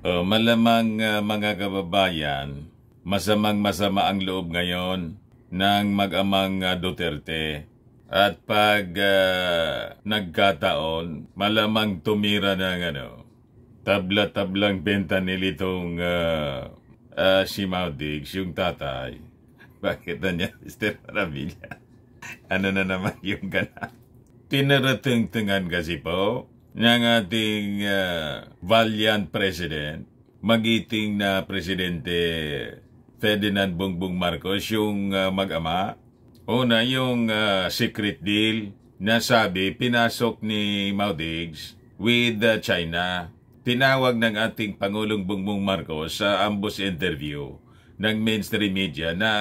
O malamang uh, mga kababayan, masamang masama ang loob ngayon ng mag-amang uh, Duterte. At pag uh, nagkataon, malamang tumira ng ano, tabla-tablang benta nilitong uh, uh, si Maudix, yung tatay. Bakit na niya, Mr. Maravilla? ano na naman yung gana? Tinaratingtingan kasi po ng ating uh, valiant president, magiting na presidente Ferdinand Bongbong Marcos, yung uh, mag-ama. Una, yung uh, secret deal na sabi pinasok ni Mao Maudigs with uh, China. Tinawag ng ating Pangulong Bongbong Marcos sa ambos interview ng mainstream media na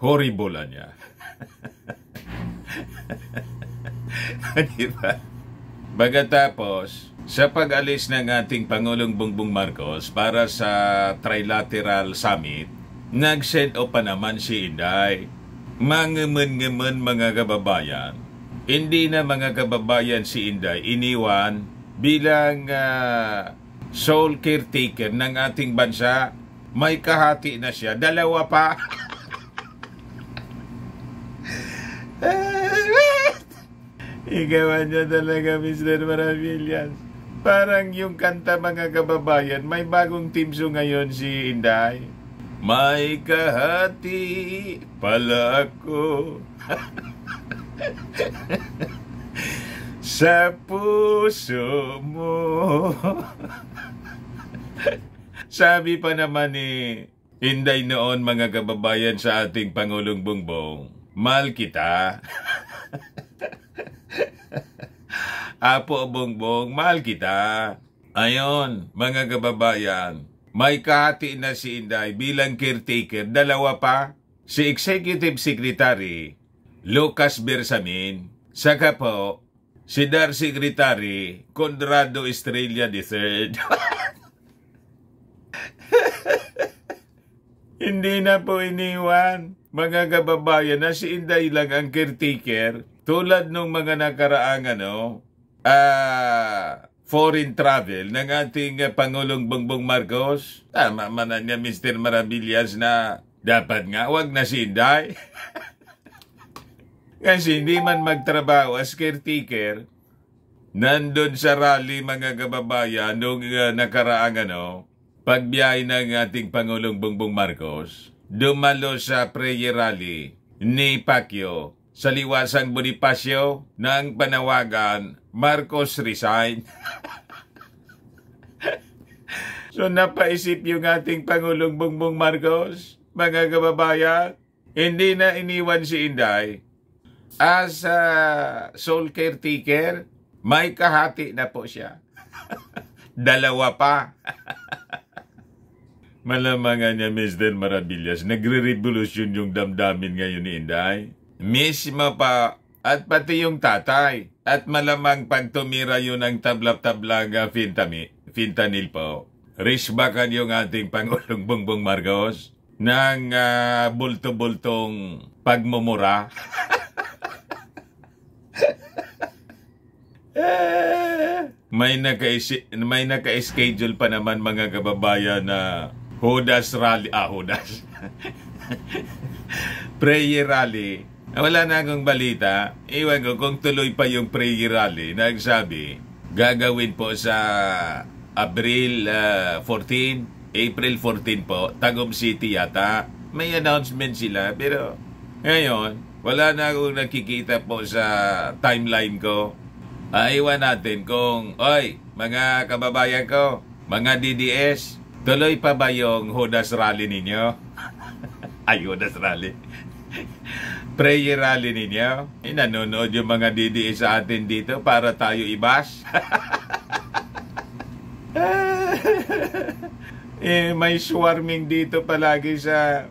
horrible niya. diba? Pagkatapos, sa pag-alis ng ating Pangulong Bongbong Marcos para sa Trilateral Summit, nag-send off pa naman si Inday. Mangaman-ngaman mga kababayan. Hindi na mga kababayan si Inday iniwan bilang uh, sole caretaker ng ating bansa. May kahati na siya. Dalawa pa. Eh, Igawa niya talaga, Mr. Maravillas. Parang yung kanta mga kababayan, may bagong team ngayon si Inday. May kahati pala ako sa puso mo. Sabi pa naman ni eh, Inday noon mga kababayan sa ating Pangulong Bongbong, mal kita. Apo Bongbong, mahal kita. Ayon, mga kababayan, may kahati na si Inday bilang caretaker, dalawa pa, si Executive Secretary Lucas Bersamin, saka po si Dar Secretary Conrado Estrella III. Hindi na po iniwan, mga kababayan, na si Inday lang ang caretaker tulad ng mga nakaraang ano, uh, foreign travel ng ating eh, Pangulong Bongbong Marcos, tama man niya Mr. Marabillas na dapat nga wag na sinday. Kasi hindi man magtrabaho as caretaker, nandun sa rally mga kababayan nung uh, nakaraang ano, pagbiyahe ng ating Pangulong Bongbong Marcos, dumalo sa prayer rally ni Pacquiao sa liwasang Bonifacio ng panawagan Marcos resign. so napaisip yung ating Pangulong Bongbong Marcos, mga kababayan, hindi na iniwan si Inday as a soul caretaker, may kahati na po siya. Dalawa pa. Malamangan niya, Mr. Marabillas, nagre-revolution yung damdamin ngayon ni Inday mismo pa at pati yung tatay. At malamang pag yun ng tablap-tablaga fintami, fintanil po. Rishbakan yung ating Pangulong Bongbong Marcos ng uh, bulto-bultong pagmumura. may naka may naka-schedule pa naman mga kababayan na Hodas rally ah Hodas prayer rally wala na akong balita. Iwan ko kung tuloy pa yung prayer rally na nagsabi gagawin po sa ah, April uh, 14, April 14 po, Tagum City yata. May announcement sila pero ngayon wala na akong nakikita po sa timeline ko. Aiwan ah, natin kung, oy, mga kababayan ko, mga DDS, tuloy pa ba yung Hodas Rally ninyo? Ay, Hodas Rally prayer rally ninyo. Eh, yung mga DDA sa atin dito para tayo ibas. eh, may swarming dito palagi sa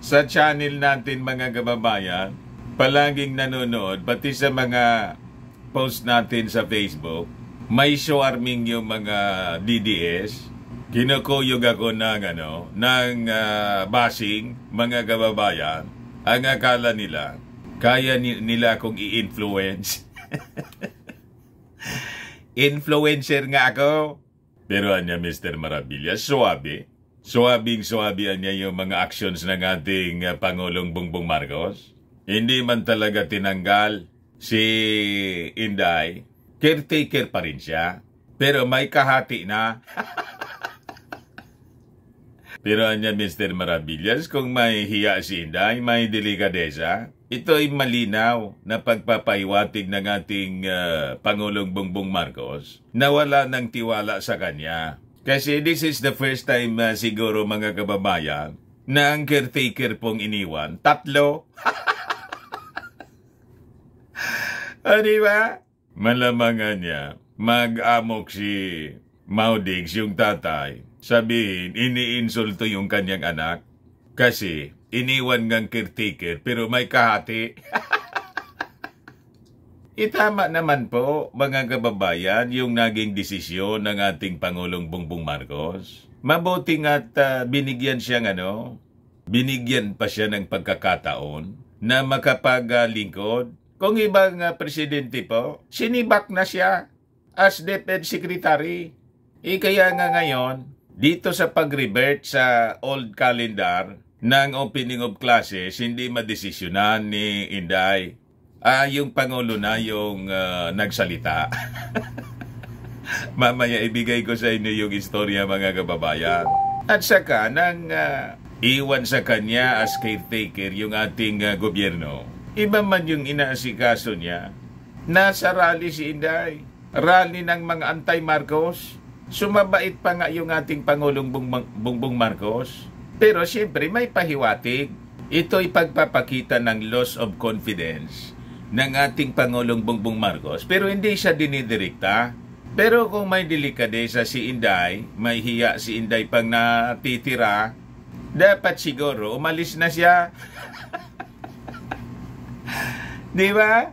sa channel natin mga kababayan. Palaging nanonood, pati sa mga post natin sa Facebook. May swarming yung mga DDS. Kinukuyog ako ng, ano, ng uh, basing, mga kababayan ang akala nila, kaya nila akong i-influence. Influencer nga ako. Pero anya Mr. Marabilla, suabe. Suabing suabi niya yung mga actions ng ating uh, Pangulong Bongbong Marcos. Hindi man talaga tinanggal si Inday. Caretaker pa rin siya. Pero may kahati na. Pero niya Mr. Marabillas kung may hiya si Inday, may delikadesa. Ito ay malinaw na pagpapaiwatig ng ating uh, Pangulong Bongbong Marcos na wala ng tiwala sa kanya. Kasi this is the first time uh, siguro mga kababayan na ang caretaker pong iniwan. Tatlo. o diba? Malamangan niya. Mag-amok si Maudix, yung tatay Sabihin, iniinsulto yung kanyang anak kasi iniwan ngang caretaker pero may kahati. Itama naman po mga kababayan yung naging desisyon ng ating Pangulong Bongbong Marcos. Mabuting at uh, ah, binigyan siya ng ano, binigyan pa siya ng pagkakataon na makapaglingkod. Kung ibang uh, presidente po, sinibak na siya as Deped Secretary. E kaya nga ngayon, dito sa pag-revert sa old calendar ng opening of classes, hindi madesisyonan ni Inday. Ah, yung Pangulo na yung uh, nagsalita. Mamaya ibigay ko sa inyo yung istorya mga kababayan. At saka nang uh, iwan sa kanya as caretaker yung ating uh, gobyerno, iba man yung inaasikaso niya, nasa rally si Inday. Rally ng mga anti-Marcos sumabait pa nga yung ating Pangulong Bongbong Marcos. Pero siyempre may pahiwatig. Ito'y pagpapakita ng loss of confidence ng ating Pangulong Bongbong Marcos. Pero hindi siya dinidirekta. Pero kung may delikadesa si Inday, may hiya si Inday pang natitira, dapat siguro umalis na siya. Di ba?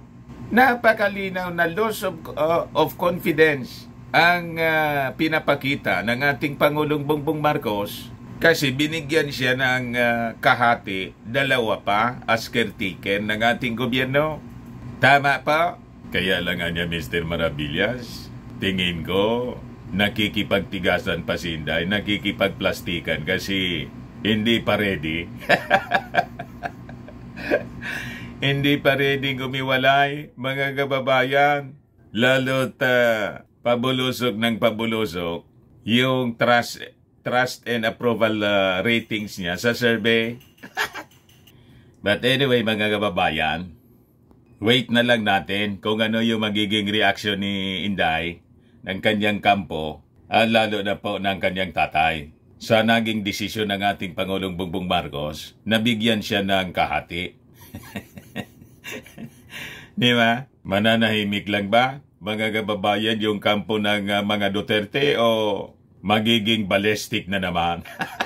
Napakalinaw na loss of, uh, of confidence ang uh, pinapakita ng ating Pangulong Bongbong Marcos kasi binigyan siya ng uh, kahati dalawa pa as caretaker ng ating gobyerno. Tama pa? Kaya lang niya Mr. Marabillas, tingin ko nakikipagtigasan pa si Inday, nakikipagplastikan kasi hindi pa ready. hindi pa ready gumiwalay, mga kababayan. Lalo't uh, pabulusok ng pabulusok yung trust trust and approval uh, ratings niya sa survey. But anyway, mga kababayan, wait na lang natin kung ano yung magiging reaction ni Inday ng kanyang kampo at lalo na po ng kanyang tatay. Sa naging desisyon ng ating Pangulong Bongbong Marcos, nabigyan siya ng kahati. Di ba? Mananahimik lang ba? mga kababayan yung kampo ng uh, mga Duterte o magiging ballistic na naman?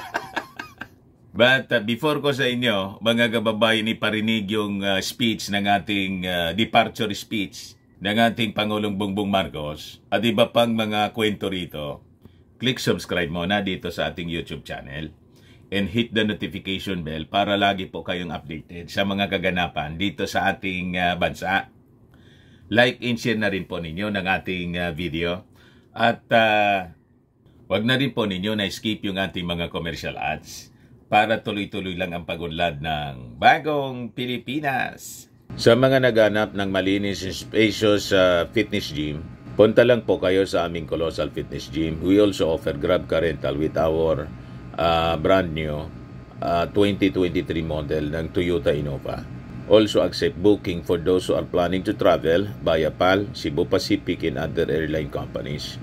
But uh, before ko sa inyo, mga kababayan, iparinig yung uh, speech ng ating uh, departure speech ng ating Pangulong Bongbong Marcos at iba pang mga kwento rito. Click subscribe mo na dito sa ating YouTube channel and hit the notification bell para lagi po kayong updated sa mga kaganapan dito sa ating uh, bansa like and share na rin po ninyo ng ating uh, video. At uh, wag na rin po ninyo na skip yung ating mga commercial ads para tuloy-tuloy lang ang pagunlad ng bagong Pilipinas. Sa mga naganap ng malinis and spacious uh, fitness gym, punta lang po kayo sa aming Colossal Fitness Gym. We also offer Grab Car Rental with our uh, brand new uh, 2023 model ng Toyota Innova also accept booking for those who are planning to travel via PAL, Cebu Pacific, and other airline companies,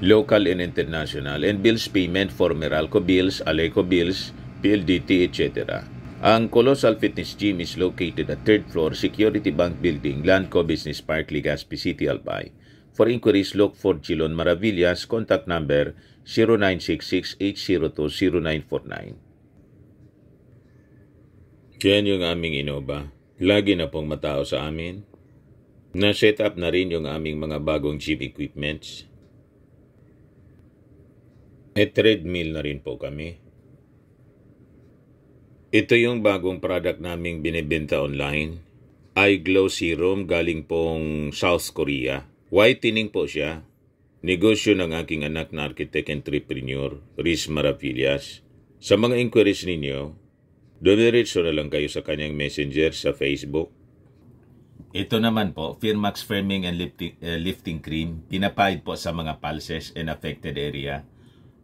local and international, and bills payment for Meralco bills, Aleco bills, PLDT, etc. Ang Colossal Fitness Gym is located at 3rd floor Security Bank Building, Landco Business Park, Legazpi City, Albay. For inquiries, look for Gilon Maravillas, contact number 0966 802 0949. Yan yung aming Innova. Lagi na pong matao sa amin. Na-set up na rin yung aming mga bagong gym equipments. At e treadmill na rin po kami. Ito yung bagong product naming binibenta online. Eye Glow Serum galing pong South Korea. Whitening po siya. Negosyo ng aking anak na architect and entrepreneur, Riz Maravillas. Sa mga inquiries ninyo, Dumiretso na lang kayo sa kanyang messenger sa Facebook. Ito naman po, Firmax Firming and Lifting, uh, lifting Cream, pinapahid po sa mga pulses and affected area.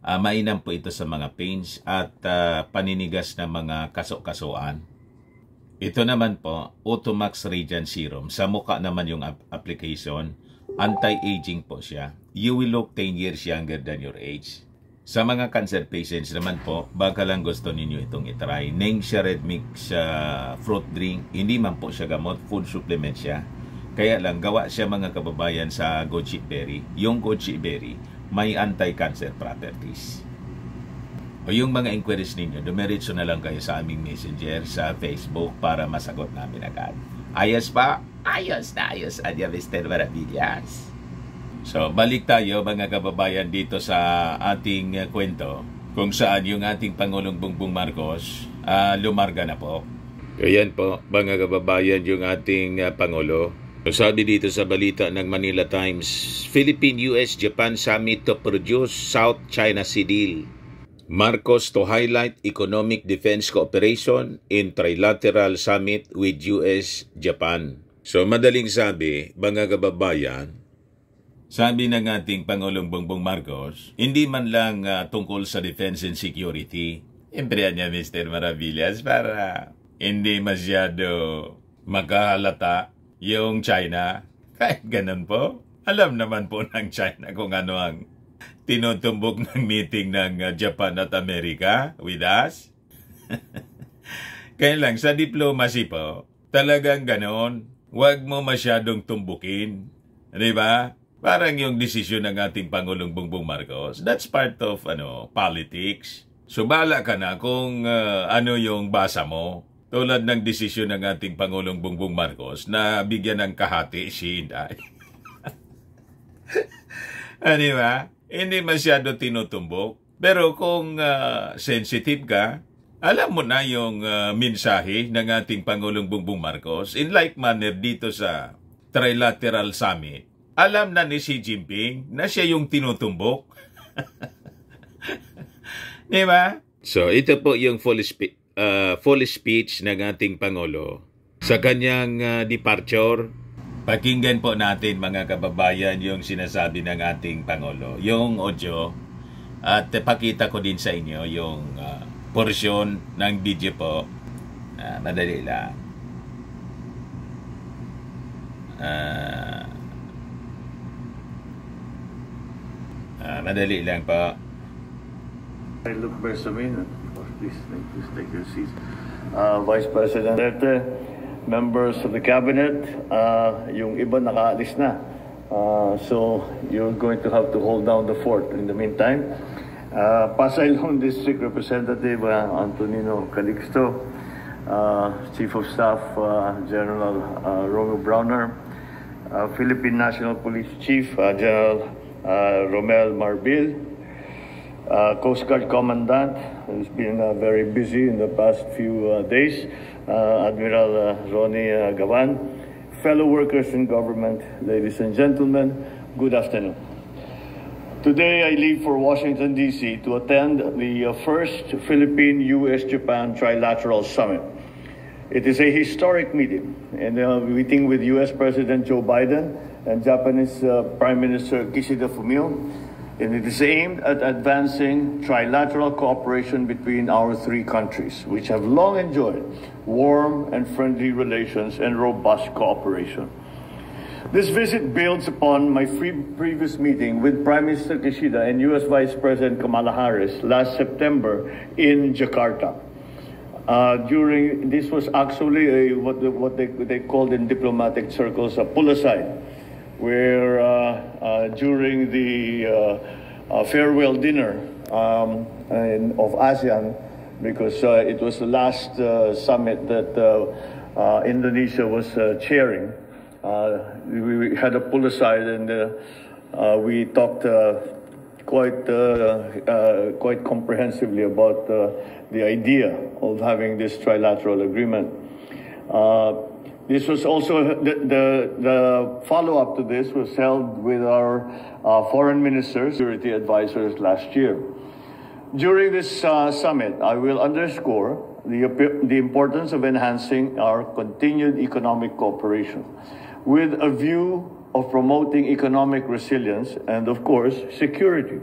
Uh, mainam po ito sa mga pains at uh, paninigas ng mga kaso-kasuan. Ito naman po, Automax Radiant Serum. Sa mukha naman yung ap application. Anti-aging po siya. You will look 10 years younger than your age. Sa mga cancer patients naman po, baka lang gusto ninyo itong itry. Ningxia Red Mix uh, fruit drink, hindi man po siya gamot, food supplement siya. Kaya lang, gawa siya mga kababayan sa goji berry. Yung goji berry, may anti-cancer properties. O yung mga inquiries ninyo, dumiritso na lang kayo sa aming messenger sa Facebook para masagot namin agad. Ayos pa? Ayos na ayos. Adya, Mr. Maravillas. So, balik tayo mga kababayan dito sa ating eh, kwento kung saan yung ating Pangulong Bongbong Marcos uh, lumarga na po. Ayan po, mga kababayan, yung ating uh, Pangulo. Sabi dito sa balita ng Manila Times, Philippine-US-Japan Summit to produce South China Sea Deal. Marcos to highlight economic defense cooperation in trilateral summit with US-Japan. So madaling sabi, mga kababayan, sabi ng ating Pangulong Bongbong Marcos, hindi man lang uh, tungkol sa defense and security, impryan niya Mr. Maravillas para hindi masyado makahalata yung China. Kahit ganun po, alam naman po ng China kung ano ang tinutumbok ng meeting ng ah, Japan at Amerika with us. Kaya lang, sa diplomacy po, talagang ganoon. Huwag mo masyadong tumbukin. Di ba? Parang yung desisyon ng ating Pangulong Bongbong Marcos, that's part of ano politics. Subala ka na kung uh, ano yung basa mo. Tulad ng desisyon ng ating Pangulong Bongbong Marcos na bigyan ng kahati si Inday. ano ba? Hindi masyado tinutumbok. Pero kung uh, sensitive ka, alam mo na yung uh, mensahe ng ating Pangulong Bongbong Marcos in like manner dito sa Trilateral Summit alam na ni Xi Jinping na siya yung tinutumbok. Di ba? So ito po yung full, spe- uh, full speech ng ating Pangulo sa kanyang uh, departure. Pakinggan po natin mga kababayan yung sinasabi ng ating Pangulo. Yung audio at pakita ko din sa inyo yung uh, portion ng video po. Uh, madali lang. Uh, Uh, madali lang po. I look Bersamina. Please take, please take your seats. Uh, ah, Vice President Duterte, members of the cabinet, uh, yung iba nakaalis na. Uh, so you're going to have to hold down the fort in the meantime. Uh, Pasailon District Representative uh, Antonino Calixto, uh, Chief of Staff uh, General uh, Romeo Browner, uh, Philippine National Police Chief uh, General Uh, Romel Marbil, uh, Coast Guard Commandant, who's been uh, very busy in the past few days, Admiral Ronnie Gavan, fellow workers in government, ladies and gentlemen, good afternoon. Today, I leave for Washington, D.C. to attend the first Philippine-U.S.-Japan Trilateral Summit. It is a historic meeting, and uh, meeting with U.S. President Joe Biden and Japanese uh, Prime Minister Kishida Fumio, and it is aimed at advancing trilateral cooperation between our three countries, which have long enjoyed warm and friendly relations and robust cooperation. This visit builds upon my previous meeting with Prime Minister Kishida and U.S. Vice President Kamala Harris last September in Jakarta. Uh, during this was actually a, what, what they, they called in diplomatic circles a pull aside where uh, uh, during the uh, farewell dinner um, of ASEAN, because it was the last summit that Indonesia was chairing. we had a pull aside and we talked quite uh, uh, quite comprehensively about uh, the idea of having this trilateral agreement. This was also the, the, the follow up to this was held with our uh, foreign ministers, security advisors last year. During this uh, summit, I will underscore the, the importance of enhancing our continued economic cooperation with a view of promoting economic resilience and, of course, security.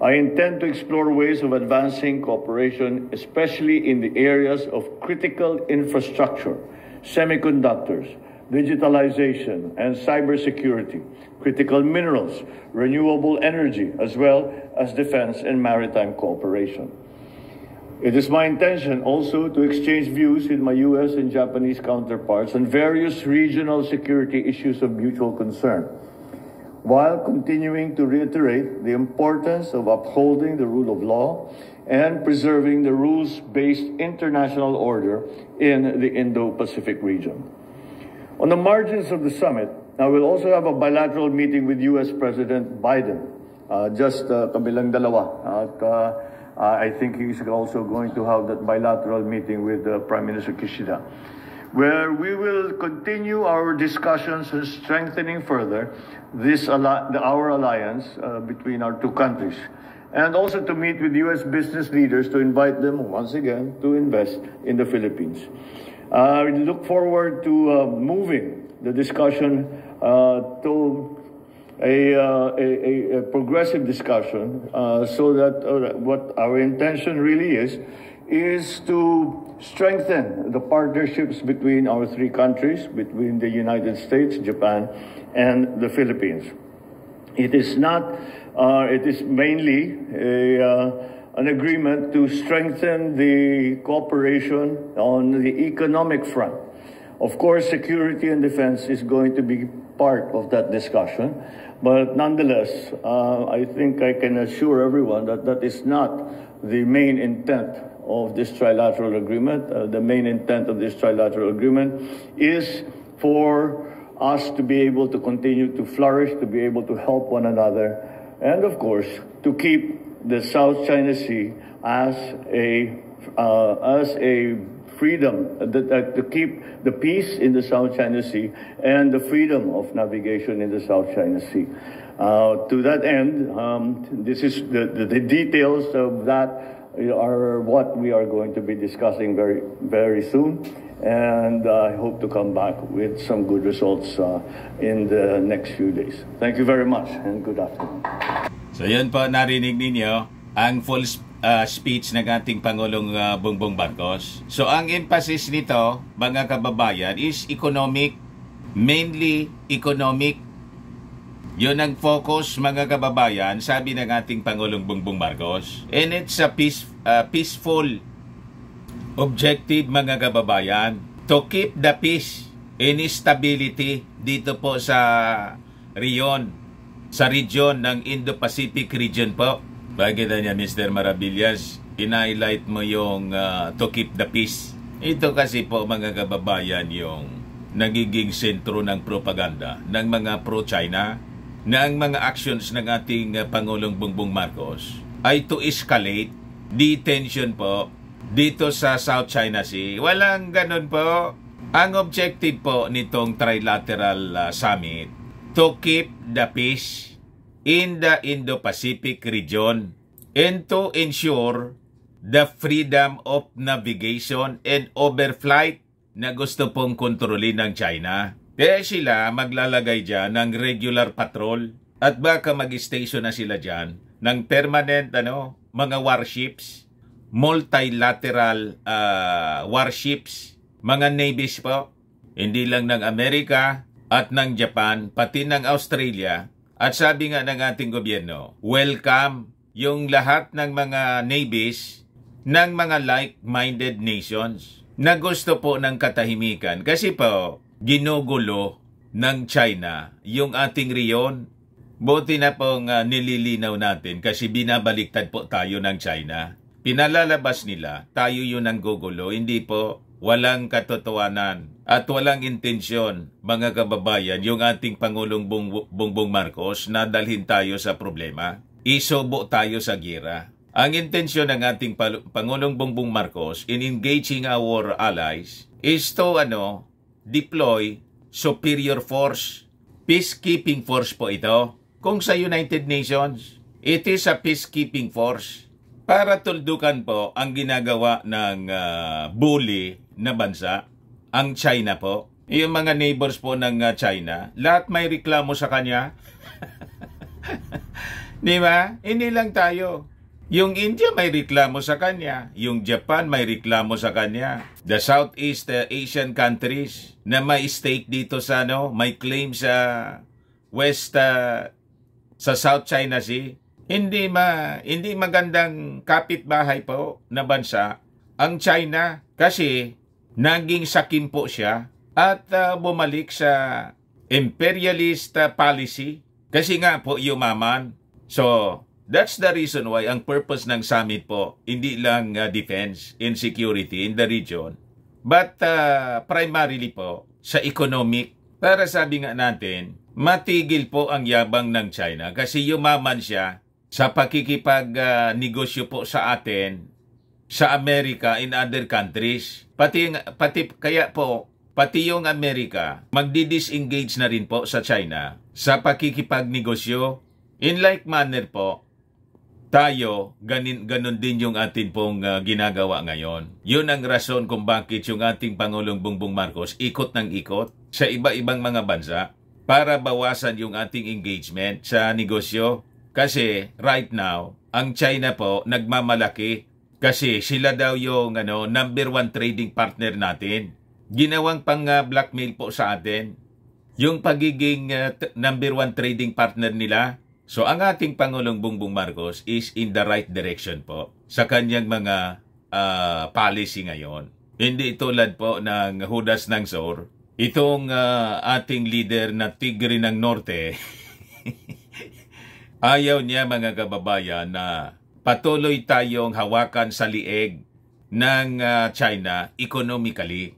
I intend to explore ways of advancing cooperation, especially in the areas of critical infrastructure semiconductors, digitalization and cybersecurity, critical minerals, renewable energy, as well as defense and maritime cooperation. It is my intention also to exchange views with my US and Japanese counterparts on various regional security issues of mutual concern, while continuing to reiterate the importance of upholding the rule of law and preserving the rules based international order in the Indo Pacific region. On the margins of the summit, I will also have a bilateral meeting with US President Biden, uh, just uh, kabilang dalawa. At, uh, uh, I think he's also going to have that bilateral meeting with uh, Prime Minister Kishida, where we will continue our discussions and strengthening further this, our alliance uh, between our two countries and also to meet with U.S. business leaders to invite them once again to invest in the Philippines. I uh, look forward to uh, moving the discussion uh, to a, uh, a, a, progressive discussion uh, so that uh, what our intention really is is to strengthen the partnerships between our three countries, between the United States, Japan, and the Philippines. It is not uh, it is mainly a, uh, an agreement to strengthen the cooperation on the economic front. Of course, security and defense is going to be part of that discussion. But nonetheless, uh, I think I can assure everyone that that is not the main intent of this trilateral agreement. Uh, the main intent of this trilateral agreement is for us to be able to continue to flourish, to be able to help one another and of course to keep the South China Sea as a uh, as a freedom uh, that, uh, to keep the peace in the South China Sea and the freedom of navigation in the South China Sea. Uh, to that end, um, this is the, the, the, details of that are what we are going to be discussing very very soon. and uh, I hope to come back with some good results uh, in the next few days. Thank you very much and good afternoon. So yun po narinig ninyo ang full uh, speech ng ating Pangulong uh, Bongbong Marcos. So ang emphasis nito mga kababayan is economic, mainly economic. Yun ang focus mga kababayan sabi ng ating Pangulong Bongbong Marcos. And it's a peace, uh, peaceful objective mga kababayan to keep the peace and stability dito po sa riyon sa region ng Indo-Pacific region po. Bagay niya Mr. Marabillas, in-highlight mo yung uh, to keep the peace. Ito kasi po mga kababayan yung nagiging sentro ng propaganda ng mga pro-China na ang mga actions ng ating ah, Pangulong Bongbong Marcos ay to escalate the tension po dito sa South China Sea. Walang ganun po. Ang objective po nitong trilateral uh, summit to keep the peace in the Indo-Pacific region and to ensure the freedom of navigation and overflight na gusto pong kontrolin ng China. Kaya eh, sila maglalagay dyan ng regular patrol at baka mag-station na sila dyan ng permanent ano, mga warships multilateral uh, warships, mga navies po, hindi lang ng Amerika at ng Japan, pati ng Australia. At sabi nga ng ating gobyerno, welcome yung lahat ng mga navies ng mga like-minded nations na gusto po ng katahimikan. Kasi po, ginugulo ng China yung ating riyon. Buti na pong uh, nililinaw natin kasi binabaliktad po tayo ng China. Pinalalabas nila, tayo yun ang gugulo, hindi po walang katotohanan at walang intensyon, mga kababayan, yung ating Pangulong Bongbong Marcos na dalhin tayo sa problema. Isubo tayo sa gira. Ang intensyon ng ating Pangulong Bongbong Marcos in engaging our allies is to ano, deploy superior force. Peacekeeping force po ito. Kung sa United Nations, it is a peacekeeping force para tuldukan po ang ginagawa ng uh, bully na bansa, ang China po. Yung mga neighbors po ng uh, China, lahat may reklamo sa kanya. Di ba? Hindi lang tayo. Yung India may reklamo sa kanya, yung Japan may reklamo sa kanya. The Southeast ah, Asian countries na may stake dito sa ano, may claim sa West uh, sa South China Sea, hindi ma hindi magandang kapitbahay po na bansa ang China kasi naging sakim po siya at uh, bumalik sa imperialist ah, policy kasi nga po yumaman. So, that's the reason why ang purpose ng summit po hindi lang uh, defense and security in the region but uh, primarily po sa economic para sabi nga natin matigil po ang yabang ng China kasi yumaman siya sa pakikipag-negosyo po sa atin sa Amerika in other countries. Pati, pati kaya po, pati yung Amerika magdi-disengage na rin po sa China sa pakikipag-negosyo. In like manner po, tayo, ganin, ganun din yung atin pong uh, ginagawa ngayon. Yun ang rason kung bakit yung ating Pangulong Bongbong Marcos ikot ng ikot sa iba-ibang mga bansa para bawasan yung ating engagement sa negosyo kasi right now, ang China po nagmamalaki kasi sila daw yung ano, number one trading partner natin. Ginawang pang uh, blackmail po sa atin yung pagiging uh, number one trading partner nila. So ang ating Pangulong Bongbong Marcos is in the right direction po sa kanyang mga uh, policy ngayon. Hindi tulad po ng hudas ng SOR. Itong uh, ating leader na tigre ng norte Ayaw niya mga kababayan na patuloy tayong hawakan sa lieg ng ah, China economically.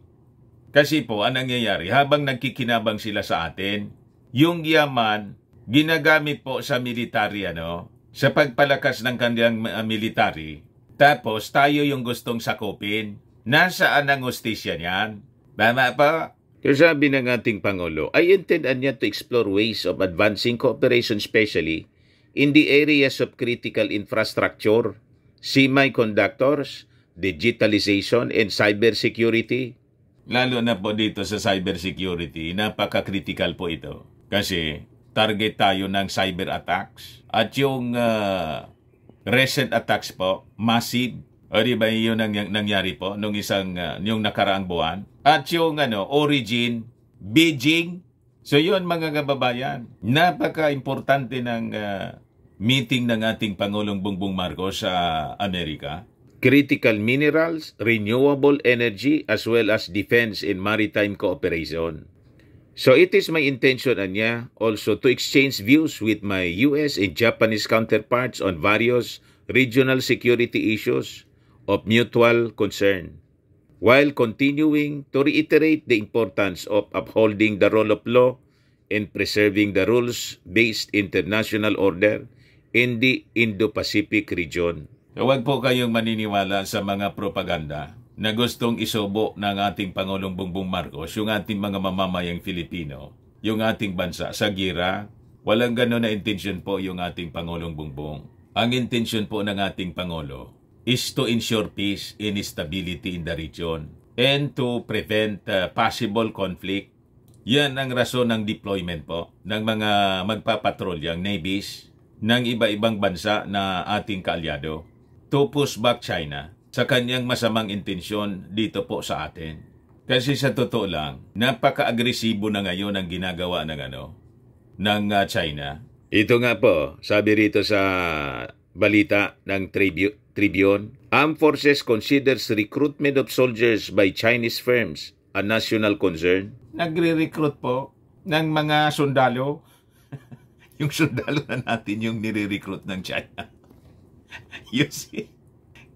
Kasi po, anong nangyayari? Habang nagkikinabang sila sa atin, yung yaman ginagamit po sa military, ano, sa pagpalakas ng kanilang ah, military. Tapos tayo yung gustong sakupin. Nasaan ang ustisya niyan? Tama pa? Kasi sabi ng ating Pangulo, I intend niya to explore ways of advancing cooperation especially in the areas of critical infrastructure, semiconductors, digitalization, and cybersecurity. Lalo na po dito sa cybersecurity, napaka-critical po ito. Kasi target tayo ng cyber attacks. At yung uh, recent attacks po, massive. O di ba yun ang nangyari po nung isang, uh, ah, yung nakaraang buwan? At yung ano, origin, Beijing. So yun mga kababayan, napaka-importante ng uh, meeting ng ating Pangulong Bongbong Marcos sa Amerika? Critical minerals, renewable energy, as well as defense and maritime cooperation. So it is my intention, Anya, also to exchange views with my U.S. and Japanese counterparts on various regional security issues of mutual concern, while continuing to reiterate the importance of upholding the rule of law and preserving the rules-based international order in the Indo-Pacific region. Huwag po kayong maniniwala sa mga propaganda na gustong isubo ng ating Pangulong Bongbong Marcos yung ating mga mamamayang Filipino, yung ating bansa sa gira. Walang gano'n na intention po yung ating Pangulong Bongbong. Ang intention po ng ating Pangulo is to ensure peace and stability in the region and to prevent uh, possible conflict. Yan ang rason ng deployment po ng mga magpapatrolyang navies ng iba-ibang bansa na ating kaalyado. to push back China sa kanyang masamang intensyon dito po sa atin. Kasi sa totoo lang, napaka-agresibo na ngayon ang ginagawa ng ano, ng uh, China. Ito nga po, sabi rito sa balita ng Tribu Tribune, Armed Forces considers recruitment of soldiers by Chinese firms a national concern. Nagre-recruit po ng mga sundalo yung sundalo na natin yung nire-recruit ng China. you see?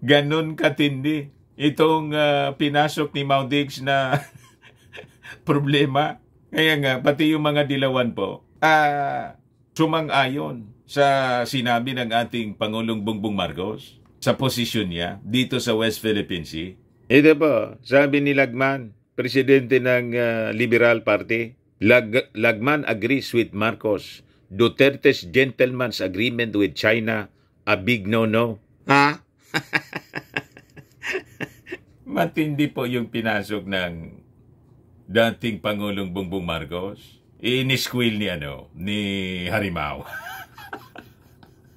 Ganon katindi. Itong uh, pinasok ni Mount Diggs na problema. Kaya nga, pati yung mga dilawan po, uh, sumang-ayon sa sinabi ng ating Pangulong Bongbong Marcos sa posisyon niya dito sa West Philippine Sea. Ito po, sabi ni Lagman, presidente ng uh, Liberal Party, Lag- Lagman agrees with Marcos Duterte's gentleman's agreement with China a big no-no? Ha? Matindi po yung pinasok ng dating Pangulong Bongbong Marcos. Inisquil ni ano, ni Harimaw.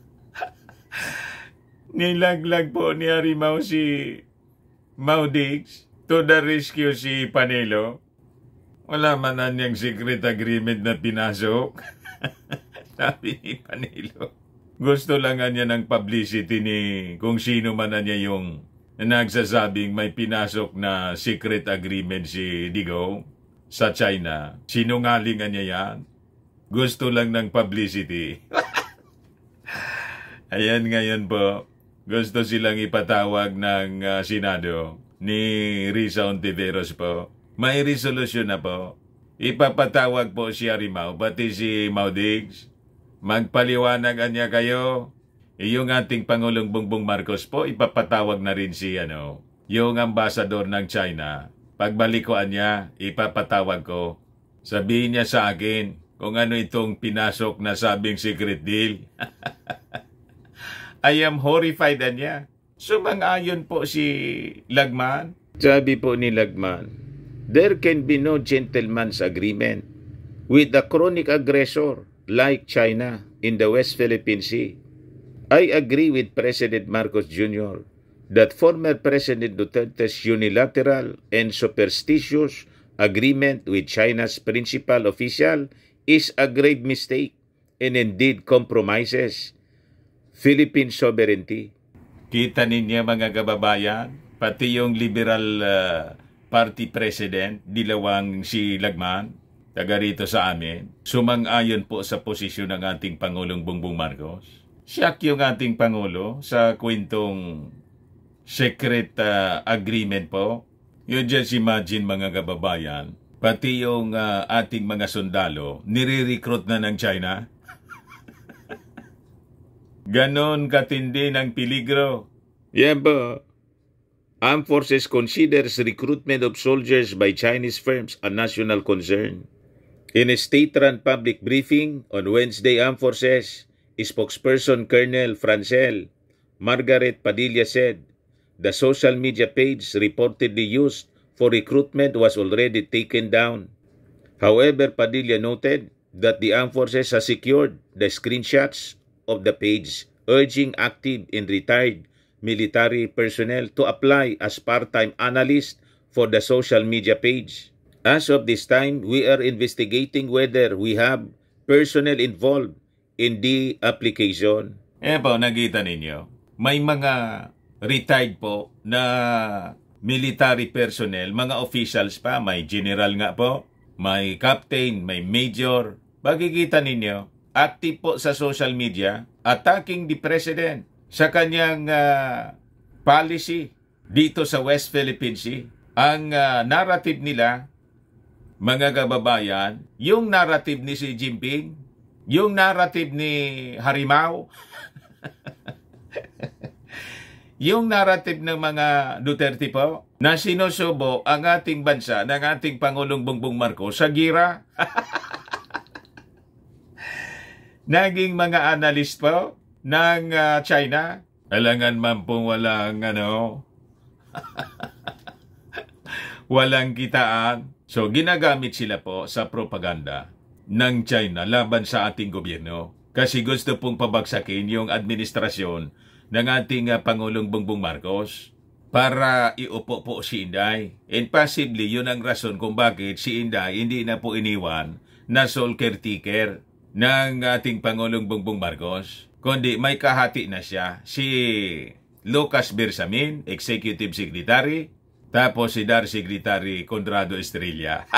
Nilaglag po ni Harimau si Maudix to the rescue si Panelo. Wala man niyang secret agreement na pinasok. sabi ni Panilo. Gusto lang niya ng publicity ni kung sino man na niya yung nagsasabing may pinasok na secret agreement si Digo sa China. Sinungalingan niya yan. Gusto lang ng publicity. Ayan ngayon po, gusto silang ipatawag ng uh, Senado ni Risa Ontiveros po. May resolusyon na po. Ipapatawag po si Arimao, pati si Maudigs magpaliwanag niya kayo. Iyong ating Pangulong Bongbong Marcos po, ipapatawag na rin si ano, yung ambasador ng China. Pagbalik ko niya, ipapatawag ko. Sabihin niya sa akin kung ano itong pinasok na sabing secret deal. I am horrified anya. niya. Sumang-ayon po si Lagman. Sabi po ni Lagman, There can be no gentleman's agreement with the chronic aggressor like China in the West Philippine Sea. I agree with President Marcos Jr. that former President Duterte's unilateral and superstitious agreement with China's principal official is a grave mistake and indeed compromises Philippine sovereignty. Kita ninyo mga kababayan, pati yung liberal uh, party president, dilawang si Lagman, taga rito sa amin, sumang-ayon po sa posisyon ng ating Pangulong Bongbong Marcos. Siyak yung ating Pangulo sa kwentong secret uh, agreement po. You just imagine mga kababayan, pati yung uh, ating mga sundalo, nire-recruit na ng China. Ganon katindi ng peligro. Yan yeah, po. Armed forces considers recruitment of soldiers by Chinese firms a national concern. In a state-run public briefing on Wednesday, Armed Forces spokesperson Colonel Francel Margaret Padilla said, the social media page reportedly used for recruitment was already taken down. However, Padilla noted that the armed forces has secured the screenshots of the page, urging active and retired military personnel to apply as part-time analyst for the social media page. As of this time, we are investigating whether we have personnel involved in the application. Eh po, nakita ninyo, may mga retired po na military personnel, mga officials pa, may general nga po, may captain, may major. Pagkikita ninyo, active po sa social media, attacking the president sa kanyang uh, policy dito sa West Philippine Sea. Ang uh, narrative nila, mga kababayan, yung narrative ni Xi Jinping, yung narrative ni Harimau, yung narrative ng mga Duterte po, na sinusubo ang ating bansa ng ating Pangulong Bongbong Marcos sa gira. Naging mga analyst po ng uh, China, alangan man pong walang ano, walang kitaan So ginagamit sila po sa propaganda ng China laban sa ating gobyerno kasi gusto pong pabagsakin yung administrasyon ng ating uh, Pangulong Bongbong Marcos para iupo po si Inday. And possibly yun ang rason kung bakit si Inday hindi na po iniwan na sole caretaker ng ating Pangulong Bongbong Marcos. Kundi may kahati na siya, si Lucas Bersamin, Executive Secretary, tapos si Dar Secretary Conrado Estrella.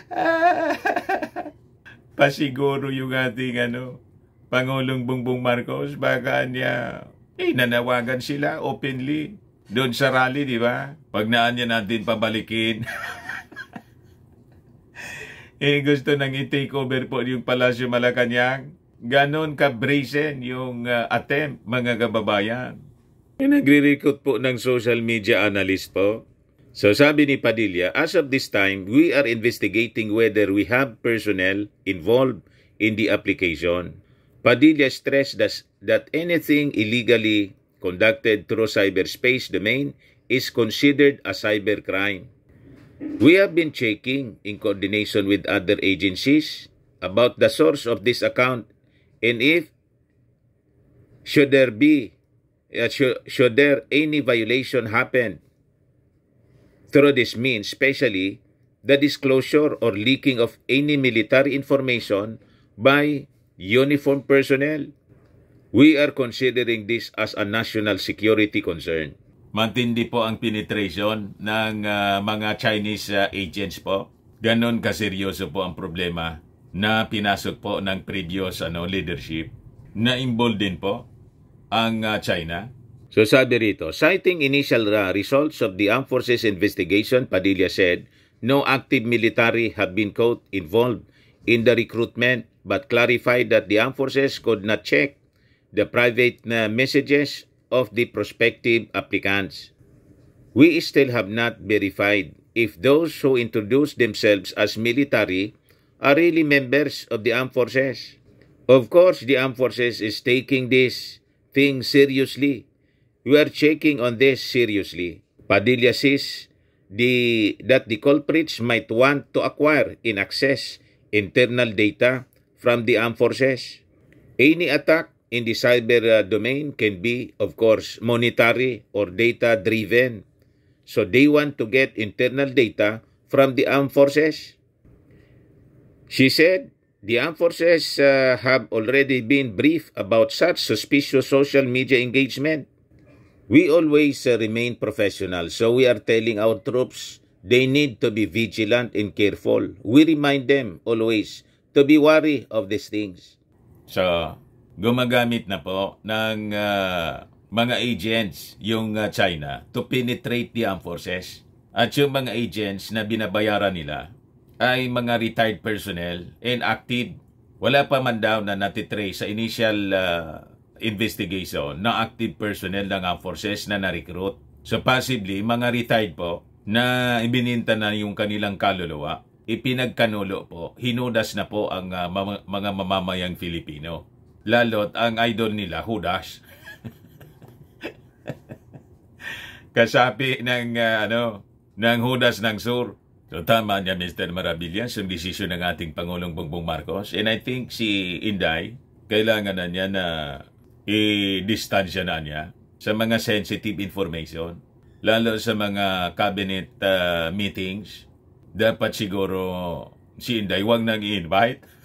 Pasiguro yung ating ano, Pangulong Bongbong Marcos, baka niya inanawagan eh, sila openly doon sa rally, di ba? Pag naan niya natin pabalikin. eh, gusto nang i-take over po yung Palasyo Malacanang. Ganon ka brazen yung uh, attempt, mga kababayan. Yung nagre-recruit po ng social media analyst po. So sabi ni Padilla, as of this time, we are investigating whether we have personnel involved in the application. Padilla stressed that anything illegally conducted through cyberspace domain is considered a cybercrime. We have been checking in coordination with other agencies about the source of this account and if should there be uh, should, should there any violation happen through this means, especially the disclosure or leaking of any military information by uniformed personnel. We are considering this as a national security concern. Mantindi po ang penetration ng uh, mga Chinese uh, agents po. Ganon kaseryoso po ang problema na pinasok po ng previous ano, leadership na involved din po ang ah, China? So sabi rito, citing initial ah, results of the Armed Forces investigation, Padilla said, no active military have been caught involved in the recruitment but clarified that the armed forces could not check the private messages of the prospective applicants. We still have not verified if those who introduce themselves as military are really members of the armed forces. Of course, the armed forces is taking this things seriously. We are checking on this seriously. Padilla says the, that the culprits might want to acquire in access internal data from the armed forces. Any attack in the cyber uh, domain can be, of course, monetary or data driven. So they want to get internal data from the armed forces. She said The armed forces uh, have already been briefed about such suspicious social media engagement. We always uh, remain professional, so we are telling our troops they need to be vigilant and careful. We remind them always to be wary of these things. So, gumagamit na po ng uh, mga agents yung uh, China to penetrate the armed forces. At yung mga agents na binabayaran nila ay mga retired personnel and active. Wala pa man daw na natitrace sa initial uh, investigation na active personnel ng ang forces na na-recruit. So possibly, mga retired po na ibininta na yung kanilang kaluluwa, ipinagkanulo po, hinudas na po ang uh, mama, mga mamamayang Filipino. Lalot ang idol nila, Hudas. Kasapi ng uh, ano, ng Hudas ng Sur. Tama niya Mr. Marabillas sa desisyon ng ating Pangulong Bongbong Marcos and I think si Inday kailangan na niya na i-distansya na niya sa mga sensitive information lalo sa mga cabinet uh, meetings dapat siguro si Inday wag nang i-invite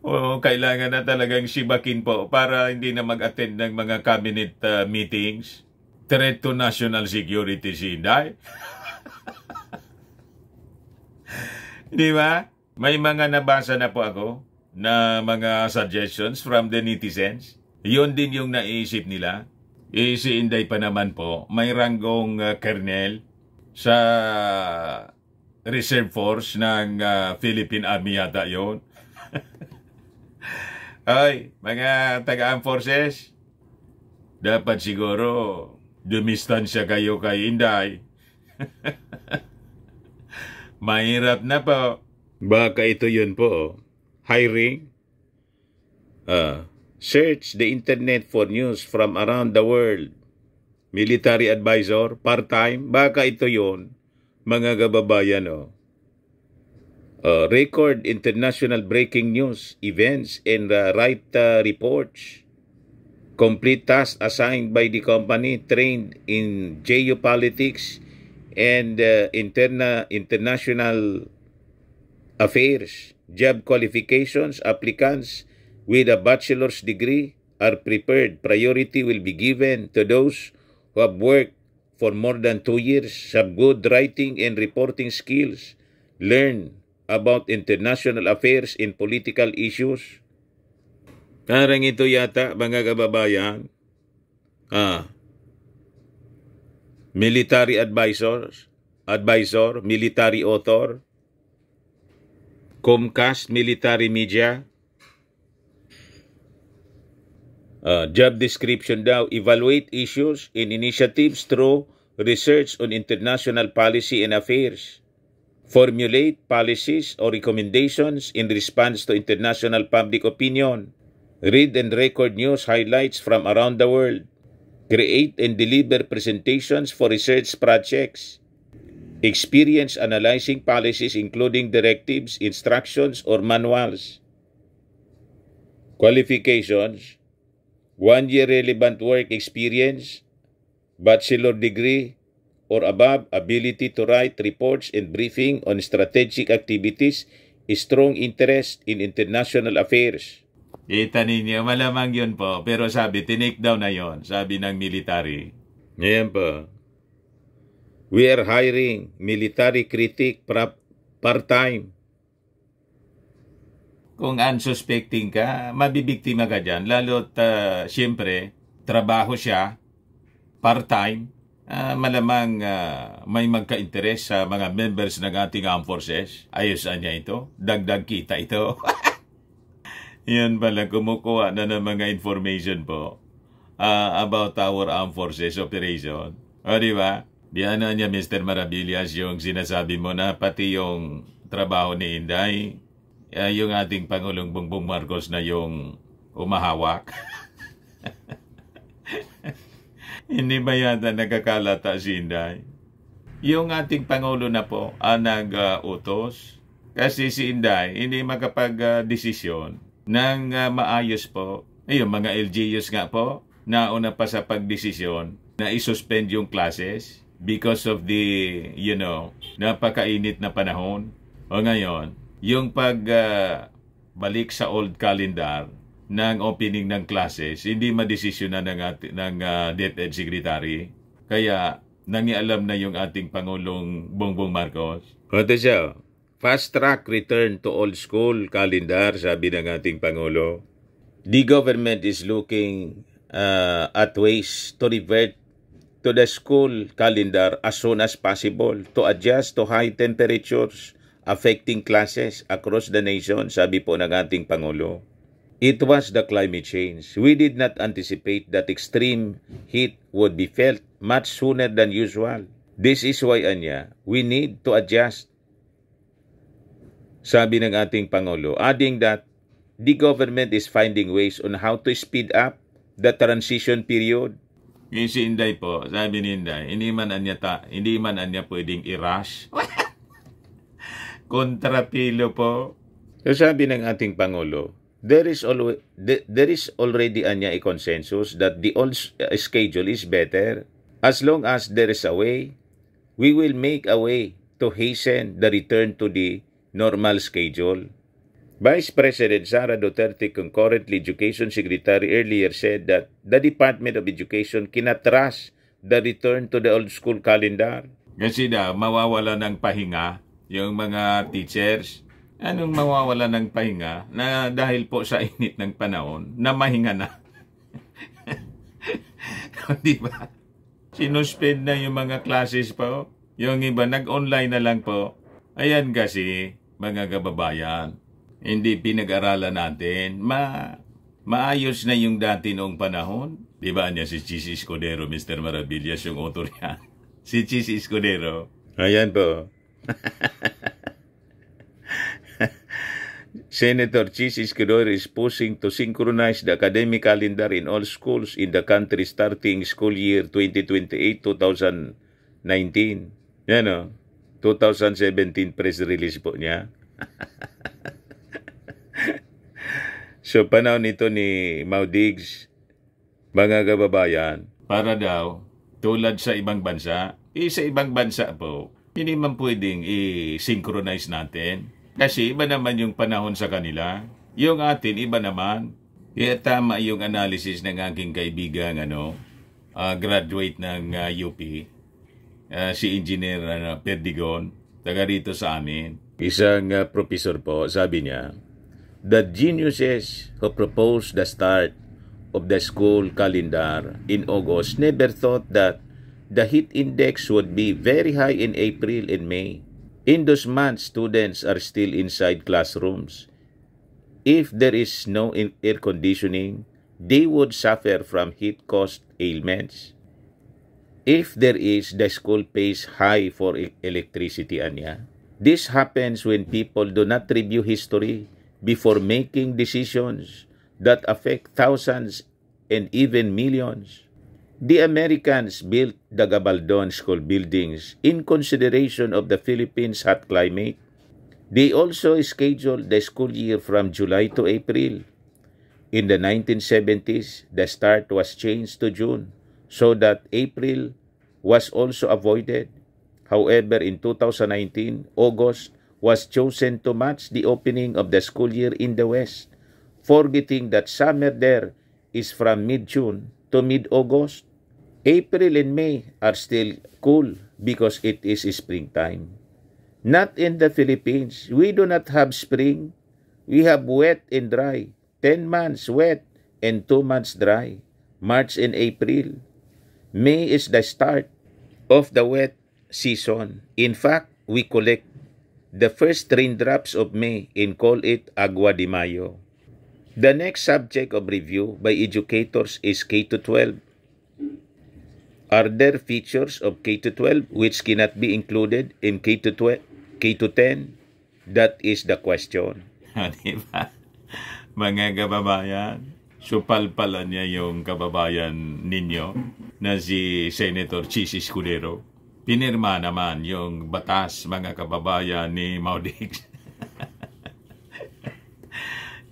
Oo, kailangan na talagang sibakin po para hindi na mag-attend ng mga cabinet uh, meetings threat to national security si Inday. Di ba? May mga nabasa na po ako na mga suggestions from the netizens. Yun din yung naisip nila. Eh, si Inday pa naman po, may ranggong uh, kernel sa reserve force ng uh, Philippine Army yata yon. Ay, mga tagaan forces, dapat siguro dumistansya kayo kay Inday. Mahirap na po. Baka ito yun po. Hiring. Oh. Uh, ah, search the internet for news from around the world. Military advisor, part-time. Baka ito yun, mga gababayan Oh. Uh, record international breaking news, events, and uh, write uh, reports complete tasks assigned by the company, trained in geopolitics and uh, interna international affairs. Job qualifications, applicants with a bachelor's degree are prepared. Priority will be given to those who have worked for more than two years, have good writing and reporting skills, learn about international affairs and political issues, Karang ito yata, mga kababayan, ah, military advisors, advisor, military author, Comcast Military Media, uh, job description daw, evaluate issues and initiatives through research on international policy and affairs, formulate policies or recommendations in response to international public opinion, Read and record news highlights from around the world. Create and deliver presentations for research projects. Experience analyzing policies including directives, instructions, or manuals. Qualifications One year relevant work experience, bachelor degree, or above ability to write reports and briefing on strategic activities, strong interest in international affairs. Kita ninyo, malamang yun po. Pero sabi, tinake down na yon sabi ng military. Ngayon po, we are hiring military critic part-time. Kung unsuspecting ka, mabibiktima ka dyan. Lalo't, uh, siyempre, trabaho siya, part-time. Uh, malamang uh, may magka-interes sa mga members ng ating armed forces. Ayos niya ito. Dagdag kita ito. Yan pala, kumukuha na ng mga information po uh, about our armed forces operation. O, di ba? Di na ano niya, Mr. Marabillas, yung sinasabi mo na pati yung trabaho ni Inday, uh, yung ating Pangulong Bongbong Marcos na yung umahawak. Hindi ba yata nagkakalata si Inday? Yung ating Pangulo na po ang ah, nag-utos. Uh, Kasi si Inday hindi makapag-desisyon. Uh, ng uh, ah, maayos po, ayun, mga LGUs nga po, nauna pa sa pagdesisyon na isuspend yung classes because of the, you know, napakainit na panahon. O ngayon, yung pagbalik ah, uh, sa old calendar ng opening ng classes, hindi madesisyon na ng, ng uh, ah, DepEd Secretary. Kaya, nangialam na yung ating Pangulong Bongbong Marcos. Kote siya, Fast track return to old school calendar, sabi ng ating Pangulo. The government is looking uh, at ways to revert to the school calendar as soon as possible to adjust to high temperatures affecting classes across the nation, sabi po ng ating Pangulo. It was the climate change. We did not anticipate that extreme heat would be felt much sooner than usual. This is why, Anya, we need to adjust sabi ng ating Pangulo, adding that the government is finding ways on how to speed up the transition period. Yung si Inday po, sabi ni Inday, hindi man anya, ta, hindi man anya pwedeng i-rush. Kontrapilo po. So sabi ng ating Pangulo, there is always there is already anya a consensus that the old uh, schedule is better as long as there is a way we will make a way to hasten the return to the normal schedule. Vice President Sara Duterte, concurrently Education Secretary, earlier said that the Department of Education cannot trust the return to the old school calendar. Kasi na, mawawala ng pahinga yung mga teachers. Anong mawawala ng pahinga na dahil po sa init ng panahon, na mahinga na. Di ba? Sinuspend na yung mga classes po. Yung iba, nag-online na lang po. Ayan kasi, mga kababayan. Hindi pinag-aralan natin, ma maayos na yung dati noong panahon. Di ba niya si Chisi Escudero, Mr. Maravillas, yung author niya. si Chisi Escudero. Ayan po. Senator Chisi Escudero is pushing to synchronize the academic calendar in all schools in the country starting school year 2028-2019. Yan o. Oh. 2017 press release po niya. so panahon nito ni Maudigs, Diggs, mga kababayan, para daw tulad sa ibang bansa, eh, sa ibang bansa po, hindi man pwedeng i-synchronize natin. Kasi iba naman yung panahon sa kanila. Yung atin, iba naman. Kaya tama yung analysis ng aking kaibigan, ano, uh, graduate ng uh, ah, UP uh, si Engineer uh, Perdigon, taga rito sa amin. Isang uh, professor po, sabi niya, The geniuses who proposed the start of the school calendar in August never thought that the heat index would be very high in April and May. In those months, students are still inside classrooms. If there is no air conditioning, they would suffer from heat caused ailments if there is, the school pays high for e-, electricity anya. This happens when people do not review history before making decisions that affect thousands and even millions. The Americans built the Gabaldon school buildings in consideration of the Philippines' hot climate. They also scheduled the school year from July to April. In the 1970s, the start was changed to June so that April was also avoided. However, in 2019, August was chosen to match the opening of the school year in the West, forgetting that summer there is from mid-June to mid-August. April and May are still cool because it is springtime. Not in the Philippines. We do not have spring. We have wet and dry. 10 months wet and 2 months dry. March and April. May is the start of the wet season. In fact, we collect the first raindrops of May and call it Agua de Mayo. The next subject of review by educators is K-12. Are there features of K-12 which cannot be included in K-12, K-10? That is the question. diba? Mga kababayan, supal pala niya yung kababayan ninyo na si Senator Chis Escudero. Pinirma naman yung batas mga kababayan ni Maudix.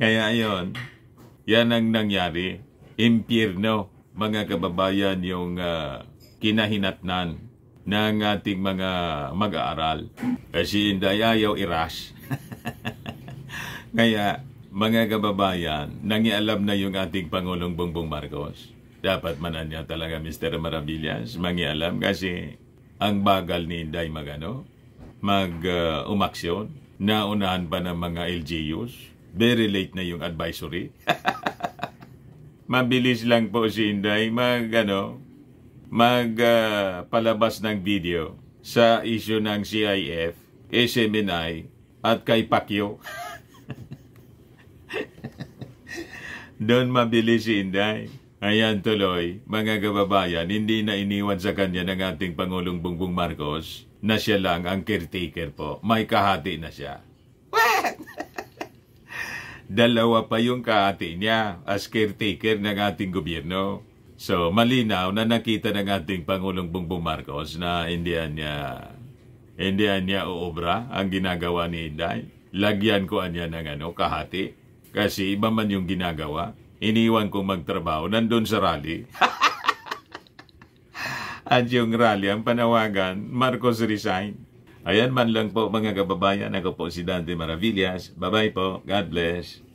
Kaya yon yan ang nangyari. Impierno mga kababayan yung uh, kinahinatnan ng ating mga mag-aaral. Kasi eh, hindi ayaw iras. Kaya mga kababayan, nangialam na yung ating Pangulong Bongbong Marcos. Dapat manan niya talaga Mr. Maravillas mangialam kasi ang bagal ni Inday magano mag uh, umaksyon. Naunahan pa ng mga LGUs. Very late na yung advisory. Mabilis lang po si Inday magano magpalabas uh, ng video sa issue ng CIF, SMNI at kay Pacquiao. Doon mabili si Inday. Ayan tuloy, mga kababayan, hindi na iniwan sa kanya ng ating Pangulong Bongbong Marcos na siya lang ang caretaker po. May kahati na siya. What? Dalawa pa yung kahati niya as caretaker ng ating gobyerno. So, malinaw na nakita ng ating Pangulong Bongbong Marcos na hindi niya hindi niya uobra ang ginagawa ni Inday. Lagyan ko niya ng ano, kahati. Kasi iba man yung ginagawa. Iniwan ko magtrabaho. Nandun sa rally. At yung rally, ang panawagan, Marcos resign. Ayan man lang po mga kababayan. Ako po si Dante Maravillas. Bye-bye po. God bless.